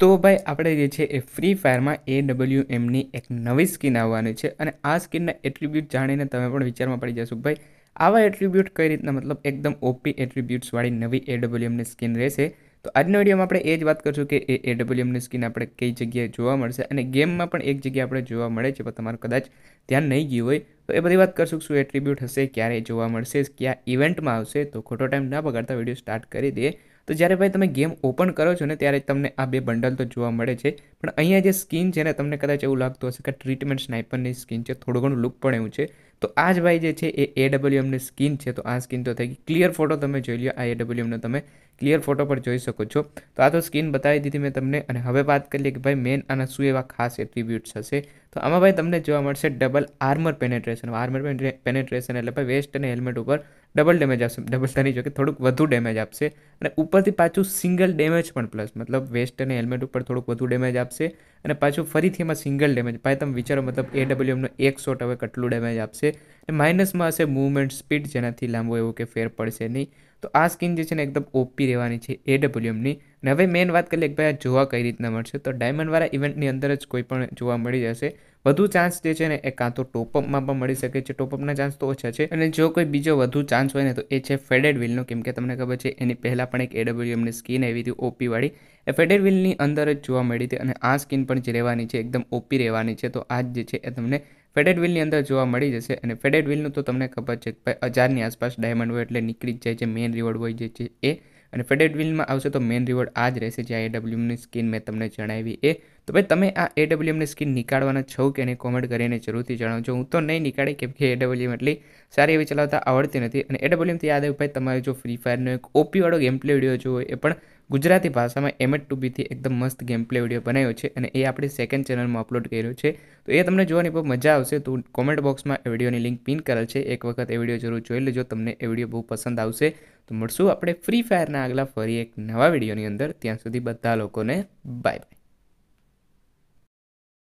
તો ભાઈ આપણે જે છે એ ફ્રી ફાયરમાં એ ડબલ્યુ એમની એક નવી સ્કીન આવવાની છે અને આ સ્કિનના એટ્રીબ્યુટ જાણીને તમે પણ વિચારમાં પડી જશો ભાઈ આવા એટ્રીબ્યુટ કઈ રીતના મતલબ એકદમ ઓપી એટ્રીબ્યુટ્સવાળી નવી એ ડબલ્યુ એમની રહેશે તો આજના વિડીયોમાં આપણે એ જ વાત કરશું કે એ એ સ્કીન આપણે કઈ જગ્યાએ જોવા મળશે અને ગેમમાં પણ એક જગ્યાએ આપણે જોવા મળે છે પણ તમારે કદાચ ધ્યાન નહીં ગયું હોય તો એ બધી વાત કરશું શું એટ્રીબ્યુટ હશે ક્યારે જોવા મળશે ક્યાં ઇવેન્ટમાં આવશે તો ખોટો ટાઈમ ના બગાડતા વિડીયો સ્ટાર્ટ કરી દઈએ તો જ્યારે ભાઈ તમે ગેમ ઓપન કરો છો ને ત્યારે તમને આ બે બંડલ તો જોવા મળે છે પણ અહીંયા જે સ્કીન છે ને તમને કદાચ એવું લાગતું હશે કે ટ્રીટમેન્ટ સ્નાઇપરની સ્કીન છે થોડું ઘણું લુક પણ એવું છે તો આ જ ભાઈ જે છે એ એડબ્લ્યુએમની સ્કીન છે તો આ સ્કીન તો થઈ ગઈ ક્લિયર ફોટો તમે જોઈ લો આ એડબ્લ્યુએમનો તમે ક્લિયર ફોટો પર જોઈ શકો છો તો આ તો સ્કીન બતાવી દીધી મેં તમને અને હવે વાત કરીએ કે ભાઈ મેન આના શું એવા ખાસ એટ્રીબ્યુટ્સ હશે તો આમાં ભાઈ તમને જોવા મળશે double armour penetration armour penetration એટલે ભાઈ વેસ્ટ અને હેલ્મેટ ઉપર ડબલ ડેમેજ આપશે ડબલ તરી જો કે થોડુંક વધુ ડેમેજ આપશે અને ઉપરથી પાછું સિંગલ ડેમેજ પણ પ્લસ મતલબ વેસ્ટ અને હેલ્મેટ ઉપર થોડુંક વધુ ડેમેજ આપશે અને પાછું ફરીથી એમાં સિંગલ ડેમેજ ભાઈ તમે વિચારો મતલબ એ ડબલ્યુએમનો એક શોટ હવે કેટલું ડેમેજ આપશે અને માઇનસમાં હશે મૂવમેન્ટ સ્પીડ જેનાથી લાંબો એવો કે ફેર પડશે નહીં તો આ સ્કીન જે છે ને એકદમ ઓપી રહેવાની છે એ ડબલ્યુએમની અને હવે મેઇન વાત કરીએ કે ભાઈ આ જોવા કઈ રીતના મળશે તો ડાયમંડવાળા ઇવેન્ટની અંદર જ કોઈ પણ જોવા મળી જશે વધુ ચાન્સ જે છે ને એ કાં તો ટોપઅપમાં પણ મળી શકે છે ટોપઅપના ચાન્સ તો ઓછા છે અને જો કોઈ બીજો વધુ ચાન્સ હોય ને તો એ છે ફેડેડ વ્હીલનો કેમ કે તમને ખબર છે એની પહેલાં પણ એક એડબ્લ્યુએમની સ્કીન આવી હતી ઓપીવાળી એ ફેડેડ વ્હીલની અંદર જ જોવા મળી હતી અને આ સ્કીન પણ જે રહેવાની છે એકદમ ઓપી રહેવાની છે તો આ જે છે એ તમને ફેડેડ વ્હીલની અંદર જોવા મળી જશે અને ફેડેડ વ્હીલનું તો તમને ખબર છે ભાઈ હજારની આસપાસ ડાયમંડ હોય એટલે નીકળી જ જાય છે મેઇન રિવોર્ડ હોય જે છે એ અને ફેડેડ વ્હીલમાં આવશે તો મેઇન રિવોર્ડ આ જ રહેશે જે આઈડબ્લ્યુની સ્કીન મેં તમને જણાવી એ તો ભાઈ તમે આ એડબ્લ્યુએમની સ્કીન નીકાળવાના છો કે નહીં કોમેન્ટ કરીને જરૂરથી જણાવજો હું તો નહીં નીકાળે કેમ કે એડબ્લ્યુએમ એટલી સારી એવી ચલાવતા આવડતી નથી અને એડબ્લ્યુએમથી યાદ આવ્યું ભાઈ તમારે જો ફ્રી ફાયરનો એક ઓપીવાળો ગેમ પ્લે વિડીયો જોવો એ પણ ગુજરાતી ભાષામાં એમ એટ ટુ બીથી એકદમ મસ્ત ગેમ પ્લે વિડીયો બનાવ્યો છે અને એ આપણી સેકન્ડ ચેનલમાં અપલોડ કર્યો છે તો એ તમને જોવાની પણ મજા આવશે તો કોમેન્ટ બોક્સમાં એ વિડીયોની લિંક પિન કરેલ છે એક વખત એ વિડીયો જરૂર જોઈ લેજો તમને એ વિડીયો બહુ પસંદ આવશે તો મળશું આપણે ફ્રી ફાયરના આગલા ફરી એક નવા વિડીયોની અંદર ત્યાં સુધી બધા લોકોને બાય બાય